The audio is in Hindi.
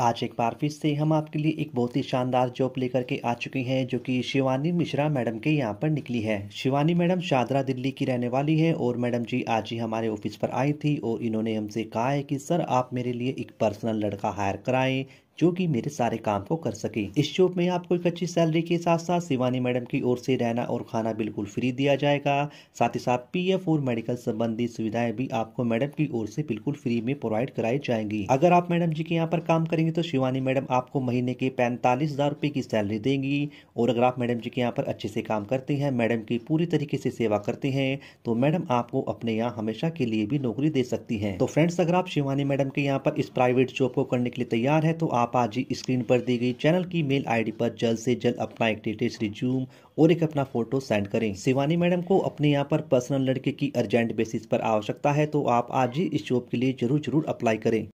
आज एक बार फिर से हम आपके लिए एक बहुत ही शानदार जॉब लेकर के आ चुके हैं जो कि शिवानी मिश्रा मैडम के यहाँ पर निकली है शिवानी मैडम शादरा दिल्ली की रहने वाली है और मैडम जी आज ही हमारे ऑफिस पर आई थी और इन्होंने हमसे कहा है कि सर आप मेरे लिए एक पर्सनल लड़का हायर कराएं जो कि मेरे सारे काम को कर सके इस जॉब में आपको एक अच्छी सैलरी के साथ साथ शिवानी मैडम की ओर से रहना और खाना बिल्कुल फ्री दिया जाएगा साथ ही साथ पीएफ और मेडिकल संबंधी सुविधाएं भी आपको मैडम की ओर से बिल्कुल फ्री में प्रोवाइड कराई जाएंगी अगर आप मैडम जी के यहाँ पर काम करेंगे तो शिवानी मैडम आपको महीने के पैंतालीस हजार रुपये की सैलरी देंगी और अगर आप मैडम जी के यहाँ पर अच्छे से काम करते हैं मैडम की पूरी तरीके से सेवा करते हैं तो मैडम आपको अपने यहाँ हमेशा के लिए भी नौकरी दे सकती है तो फ्रेंड्स अगर आप शिवानी मैडम के यहाँ पर इस प्राइवेट जॉब को करने के लिए तैयार है तो आप आप आज ही स्क्रीन पर दी गई चैनल की मेल आईडी पर जल्द से जल्द अपना डिटेल्स रिज्यूम और एक अपना फोटो सेंड करें शिवानी मैडम को अपने यहाँ पर पर्सनल लड़के की अर्जेंट बेसिस पर आवश्यकता है तो आप आज ही इस जॉब के लिए जरूर जरूर अप्लाई करें